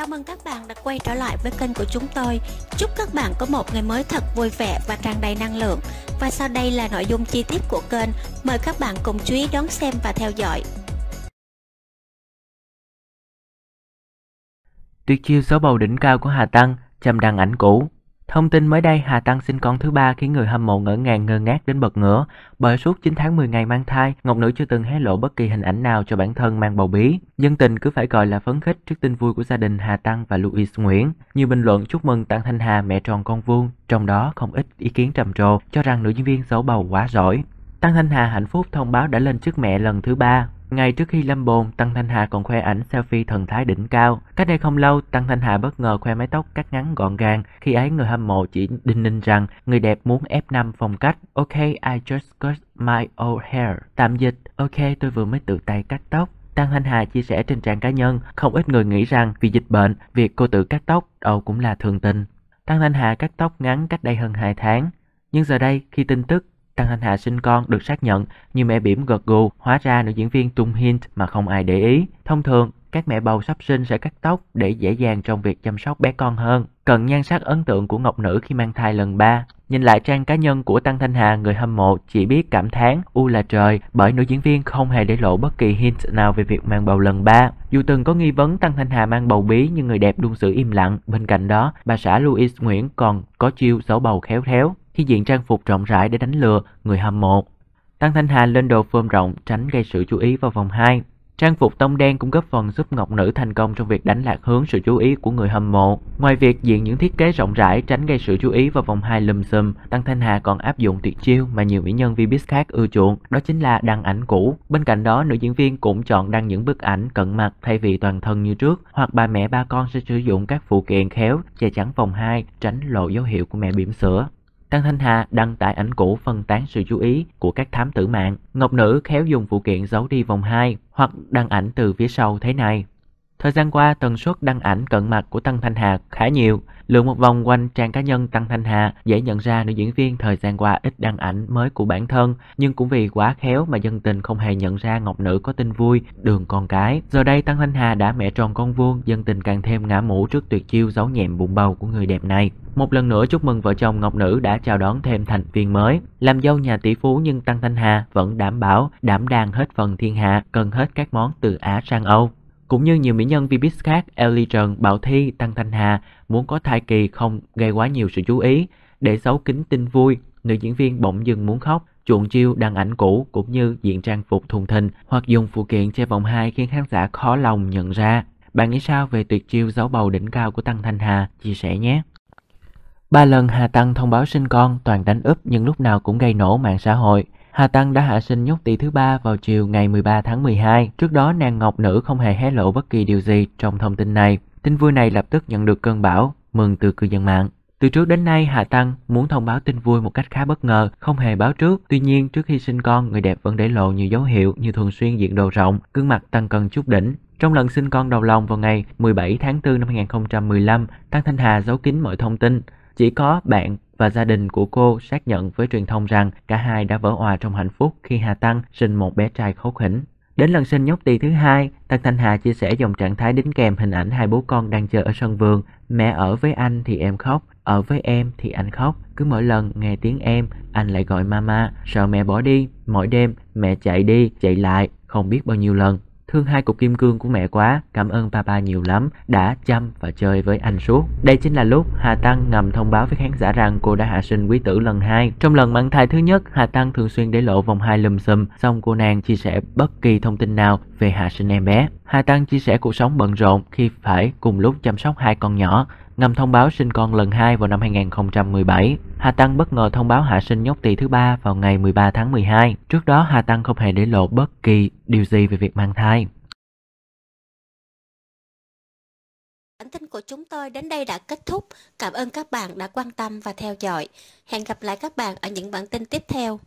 Chào mừng các bạn đã quay trở lại với kênh của chúng tôi. Chúc các bạn có một ngày mới thật vui vẻ và tràn đầy năng lượng. Và sau đây là nội dung chi tiết của kênh. Mời các bạn cùng chú ý đón xem và theo dõi. Tuyệt chiêu số bầu đỉnh cao của Hà Tăng, trầm đăng ảnh cũ, Thông tin mới đây, Hà Tăng sinh con thứ ba khiến người hâm mộ ngỡ ngàng ngơ ngác đến bật ngửa. Bởi suốt 9 tháng 10 ngày mang thai, Ngọc Nữ chưa từng hé lộ bất kỳ hình ảnh nào cho bản thân mang bầu bí. Dân tình cứ phải gọi là phấn khích trước tin vui của gia đình Hà Tăng và Louis Nguyễn. Nhiều bình luận chúc mừng Tăng Thanh Hà mẹ tròn con vuông, trong đó không ít ý kiến trầm trồ cho rằng nữ diễn viên giấu bầu quá giỏi. Tăng Thanh Hà hạnh phúc thông báo đã lên chức mẹ lần thứ ba ngay trước khi lâm bồn, Tăng Thanh Hà còn khoe ảnh selfie thần thái đỉnh cao. Cách đây không lâu, Tăng Thanh Hà bất ngờ khoe mái tóc cắt ngắn gọn gàng, khi ấy người hâm mộ chỉ đinh ninh rằng người đẹp muốn F5 phong cách. Ok, I just cut my old hair. Tạm dịch, ok tôi vừa mới tự tay cắt tóc. Tăng Thanh Hà chia sẻ trên trang cá nhân, không ít người nghĩ rằng vì dịch bệnh, việc cô tự cắt tóc đâu cũng là thường tình. Tăng Thanh Hà cắt tóc ngắn cách đây hơn 2 tháng. Nhưng giờ đây, khi tin tức Tăng Thanh Hà sinh con được xác nhận nhưng mẹ bỉm gật gù, hóa ra nữ diễn viên tung hint mà không ai để ý. Thông thường, các mẹ bầu sắp sinh sẽ cắt tóc để dễ dàng trong việc chăm sóc bé con hơn. Cần nhan sắc ấn tượng của Ngọc Nữ khi mang thai lần 3. Nhìn lại trang cá nhân của Tăng Thanh Hà, người hâm mộ chỉ biết cảm thán u là trời bởi nữ diễn viên không hề để lộ bất kỳ hint nào về việc mang bầu lần 3. Dù từng có nghi vấn Tăng Thanh Hà mang bầu bí nhưng người đẹp luôn giữ im lặng. Bên cạnh đó, bà xã Louis Nguyễn còn có chiêu giấu bầu khéo léo khi diện trang phục rộng rãi để đánh lừa người hâm mộ. Tăng Thanh Hà lên đồ phơm rộng tránh gây sự chú ý vào vòng 2. Trang phục tông đen cũng góp phần giúp Ngọc Nữ thành công trong việc đánh lạc hướng sự chú ý của người hâm mộ. Ngoài việc diện những thiết kế rộng rãi tránh gây sự chú ý vào vòng 2 lùm xùm, Tăng Thanh Hà còn áp dụng tuyệt chiêu mà nhiều mỹ nhân Vbiz khác ưa chuộng, đó chính là đăng ảnh cũ. Bên cạnh đó, nữ diễn viên cũng chọn đăng những bức ảnh cận mặt thay vì toàn thân như trước, hoặc bà mẹ ba con sẽ sử dụng các phụ kiện khéo che chắn vòng 2 tránh lộ dấu hiệu của mẹ bỉm sữa. Tăng Thanh Hà đăng tải ảnh cũ phân tán sự chú ý của các thám tử mạng. Ngọc Nữ khéo dùng phụ kiện giấu đi vòng 2 hoặc đăng ảnh từ phía sau thế này. Thời gian qua, tần suất đăng ảnh cận mặt của Tăng Thanh Hà khá nhiều. lượng một vòng quanh trang cá nhân Tăng Thanh Hà dễ nhận ra nữ diễn viên thời gian qua ít đăng ảnh mới của bản thân, nhưng cũng vì quá khéo mà dân tình không hề nhận ra Ngọc Nữ có tin vui, đường con cái. Giờ đây Tăng Thanh Hà đã mẹ tròn con vuông, dân tình càng thêm ngã mũ trước tuyệt chiêu giấu nhẹm bụng bầu của người đẹp này. Một lần nữa chúc mừng vợ chồng Ngọc Nữ đã chào đón thêm thành viên mới. Làm dâu nhà tỷ phú nhưng Tăng Thanh Hà vẫn đảm bảo đảm đang hết phần thiên hạ, cần hết các món từ Á sang Âu. Cũng như nhiều mỹ nhân Vbiz khác, Ellie Trần, Bảo Thi, Tăng Thanh Hà muốn có thai kỳ không gây quá nhiều sự chú ý. Để xấu kính tin vui, nữ diễn viên bỗng dưng muốn khóc, chuộng chiêu đăng ảnh cũ cũng như diện trang phục thùng thình hoặc dùng phụ kiện che vòng hai khiến khán giả khó lòng nhận ra. Bạn nghĩ sao về tuyệt chiêu giấu bầu đỉnh cao của Tăng Thanh Hà? Chia sẻ nhé! Ba lần Hà Tăng thông báo sinh con toàn đánh úp nhưng lúc nào cũng gây nổ mạng xã hội. Hà Tăng đã hạ sinh nhóc tỷ thứ ba vào chiều ngày 13 tháng 12. Trước đó, nàng Ngọc Nữ không hề hé lộ bất kỳ điều gì trong thông tin này. Tin vui này lập tức nhận được cơn bão, mừng từ cư dân mạng. Từ trước đến nay, Hà Tăng muốn thông báo tin vui một cách khá bất ngờ, không hề báo trước. Tuy nhiên, trước khi sinh con, người đẹp vẫn để lộ nhiều dấu hiệu như thường xuyên diện đồ rộng, gương mặt tăng cân chút đỉnh. Trong lần sinh con đầu lòng vào ngày 17 tháng 4 năm 2015, Tăng Thanh Hà giấu kín mọi thông tin. Chỉ có bạn và gia đình của cô xác nhận với truyền thông rằng cả hai đã vỡ hòa trong hạnh phúc khi Hà Tăng sinh một bé trai khấu khỉnh. Đến lần sinh nhóc tỳ thứ hai, Tăng Thanh Hà chia sẻ dòng trạng thái đính kèm hình ảnh hai bố con đang chơi ở sân vườn. Mẹ ở với anh thì em khóc, ở với em thì anh khóc. Cứ mỗi lần nghe tiếng em, anh lại gọi mama, sợ mẹ bỏ đi. Mỗi đêm mẹ chạy đi, chạy lại, không biết bao nhiêu lần. Thương hai cục kim cương của mẹ quá, cảm ơn papa nhiều lắm, đã chăm và chơi với anh suốt. Đây chính là lúc Hà Tăng ngầm thông báo với khán giả rằng cô đã hạ sinh quý tử lần hai. Trong lần mang thai thứ nhất, Hà Tăng thường xuyên để lộ vòng hai lùm xùm, xong cô nàng chia sẻ bất kỳ thông tin nào về hạ sinh em bé. Hà Tăng chia sẻ cuộc sống bận rộn khi phải cùng lúc chăm sóc hai con nhỏ, ngầm thông báo sinh con lần hai vào năm 2017. Hà Tăng bất ngờ thông báo hạ sinh nhóc tỳ thứ ba vào ngày 13 tháng 12. Trước đó Hà Tăng không hề để lộ bất kỳ điều gì về việc mang thai. Bản tin của chúng tôi đến đây đã kết thúc. Cảm ơn các bạn đã quan tâm và theo dõi. Hẹn gặp lại các bạn ở những bản tin tiếp theo.